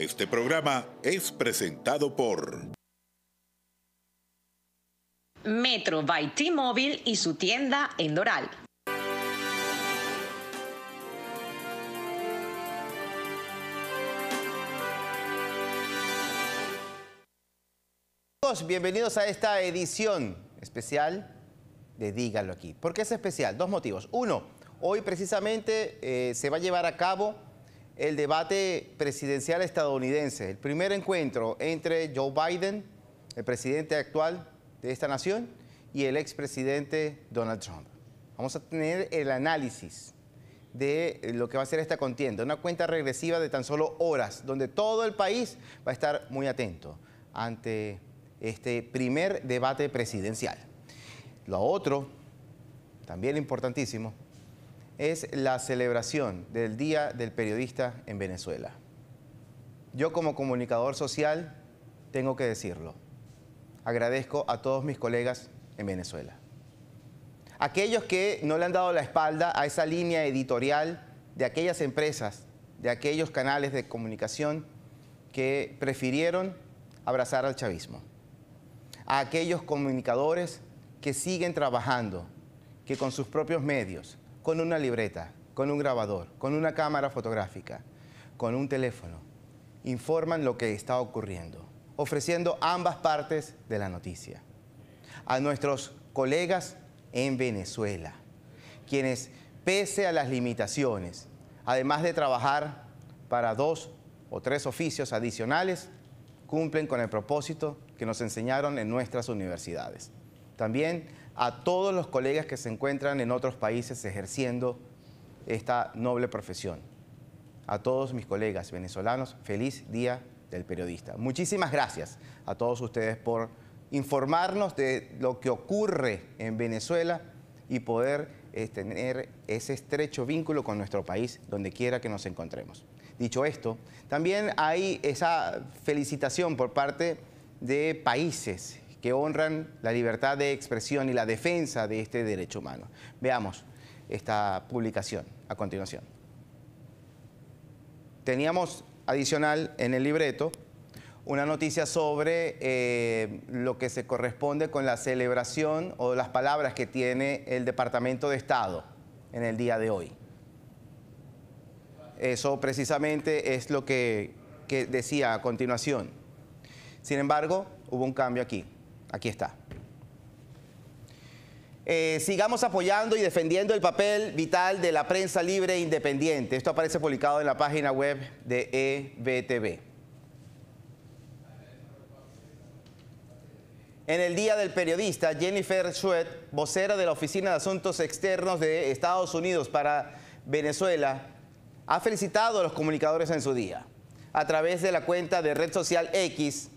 Este programa es presentado por Metro by T-Mobile y su tienda en Doral. Bienvenidos a esta edición especial de Dígalo aquí. ¿Por qué es especial? Dos motivos. Uno, hoy precisamente eh, se va a llevar a cabo el debate presidencial estadounidense, el primer encuentro entre Joe Biden, el presidente actual de esta nación, y el expresidente Donald Trump. Vamos a tener el análisis de lo que va a ser esta contienda, una cuenta regresiva de tan solo horas, donde todo el país va a estar muy atento ante este primer debate presidencial. Lo otro, también importantísimo, es la celebración del Día del Periodista en Venezuela. Yo como comunicador social tengo que decirlo. Agradezco a todos mis colegas en Venezuela. Aquellos que no le han dado la espalda a esa línea editorial de aquellas empresas, de aquellos canales de comunicación que prefirieron abrazar al chavismo. A aquellos comunicadores que siguen trabajando, que con sus propios medios, con una libreta, con un grabador, con una cámara fotográfica, con un teléfono, informan lo que está ocurriendo, ofreciendo ambas partes de la noticia. A nuestros colegas en Venezuela, quienes, pese a las limitaciones, además de trabajar para dos o tres oficios adicionales, cumplen con el propósito que nos enseñaron en nuestras universidades. También a todos los colegas que se encuentran en otros países ejerciendo esta noble profesión. A todos mis colegas venezolanos, feliz día del periodista. Muchísimas gracias a todos ustedes por informarnos de lo que ocurre en Venezuela y poder este, tener ese estrecho vínculo con nuestro país donde quiera que nos encontremos. Dicho esto, también hay esa felicitación por parte de países que honran la libertad de expresión y la defensa de este derecho humano. Veamos esta publicación a continuación. Teníamos adicional en el libreto una noticia sobre eh, lo que se corresponde con la celebración o las palabras que tiene el Departamento de Estado en el día de hoy. Eso precisamente es lo que decía a continuación. Sin embargo, hubo un cambio aquí. Aquí está. Eh, sigamos apoyando y defendiendo el papel vital de la prensa libre e independiente. Esto aparece publicado en la página web de EBTV. En el Día del Periodista, Jennifer Schwed, vocera de la Oficina de Asuntos Externos de Estados Unidos para Venezuela, ha felicitado a los comunicadores en su día. A través de la cuenta de red social X,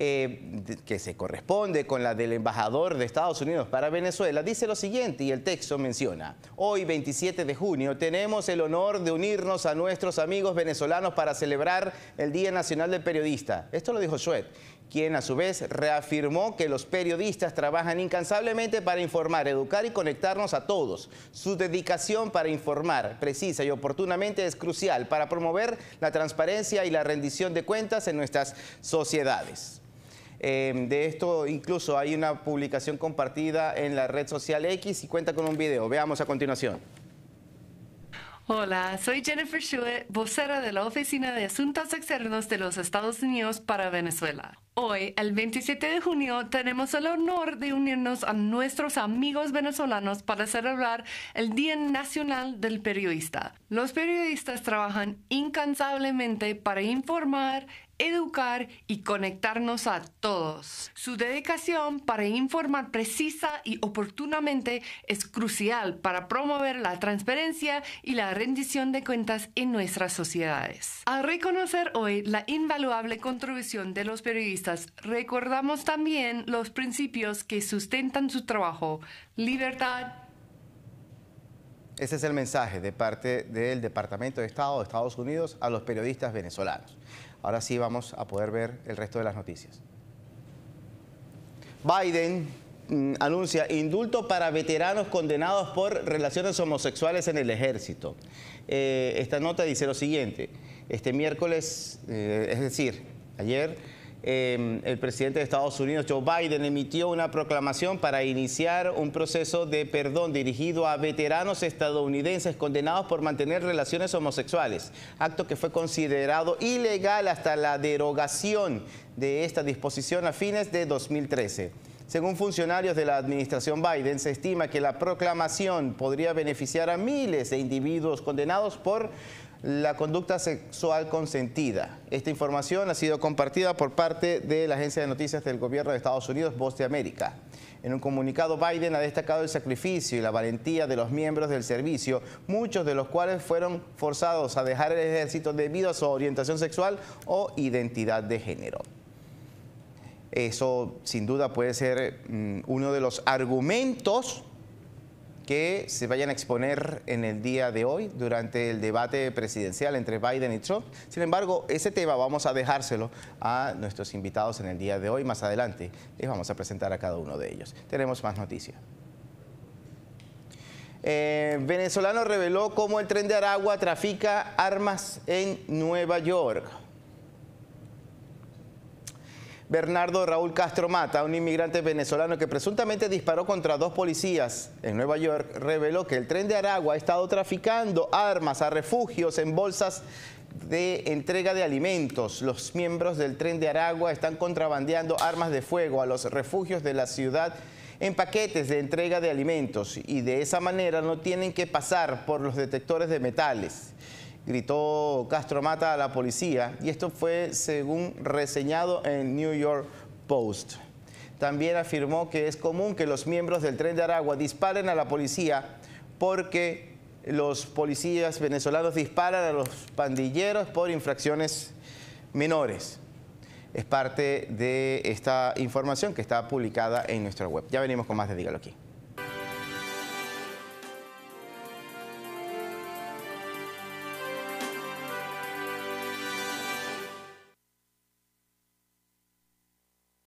eh, que se corresponde con la del embajador de Estados Unidos para Venezuela, dice lo siguiente y el texto menciona, hoy 27 de junio tenemos el honor de unirnos a nuestros amigos venezolanos para celebrar el Día Nacional del Periodista. Esto lo dijo Schwed quien a su vez reafirmó que los periodistas trabajan incansablemente para informar, educar y conectarnos a todos. Su dedicación para informar precisa y oportunamente es crucial para promover la transparencia y la rendición de cuentas en nuestras sociedades. Em, de esto incluso hay una publicación compartida en la red social X y cuenta con un video. Veamos a continuación. Hola, soy Jennifer Schuett, vocera de la Oficina de Asuntos Externos de los Estados Unidos para Venezuela. Hoy, el 27 de junio, tenemos el honor de unirnos a nuestros amigos venezolanos para celebrar el Día Nacional del Periodista. Los periodistas trabajan incansablemente para informar educar y conectarnos a todos. Su dedicación para informar precisa y oportunamente es crucial para promover la transparencia y la rendición de cuentas en nuestras sociedades. Al reconocer hoy la invaluable contribución de los periodistas, recordamos también los principios que sustentan su trabajo, libertad, ese es el mensaje de parte del Departamento de Estado de Estados Unidos a los periodistas venezolanos. Ahora sí vamos a poder ver el resto de las noticias. Biden mm, anuncia indulto para veteranos condenados por relaciones homosexuales en el ejército. Eh, esta nota dice lo siguiente, este miércoles, eh, es decir, ayer Em, el presidente de Estados Unidos, Joe Biden, emitió una proclamación para iniciar un proceso de perdón dirigido a veteranos estadounidenses condenados por mantener relaciones homosexuales, acto que fue considerado ilegal hasta la derogación de esta disposición a fines de 2013. Según funcionarios de la administración Biden, se estima que la proclamación podría beneficiar a miles de individuos condenados por la conducta sexual consentida. Esta información ha sido compartida por parte de la agencia de noticias del gobierno de Estados Unidos, Voz de América. En un comunicado, Biden ha destacado el sacrificio y la valentía de los miembros del servicio, muchos de los cuales fueron forzados a dejar el ejército debido a su orientación sexual o identidad de género. Eso sin duda puede ser mm, uno de los argumentos que se vayan a exponer en el día de hoy durante el debate presidencial entre Biden y Trump. Sin embargo, ese tema vamos a dejárselo a nuestros invitados en el día de hoy. Más adelante les vamos a presentar a cada uno de ellos. Tenemos más noticias. Eh, venezolano reveló cómo el tren de Aragua trafica armas en Nueva York. Bernardo Raúl Castro Mata, un inmigrante venezolano que presuntamente disparó contra dos policías en Nueva York, reveló que el tren de Aragua ha estado traficando armas a refugios en bolsas de entrega de alimentos. Los miembros del tren de Aragua están contrabandeando armas de fuego a los refugios de la ciudad en paquetes de entrega de alimentos y de esa manera no tienen que pasar por los detectores de metales gritó Castro mata a la policía y esto fue según reseñado en New York Post. También afirmó que es común que los miembros del tren de Aragua disparen a la policía porque los policías venezolanos disparan a los pandilleros por infracciones menores. Es parte de esta información que está publicada en nuestra web. Ya venimos con más de Dígalo aquí.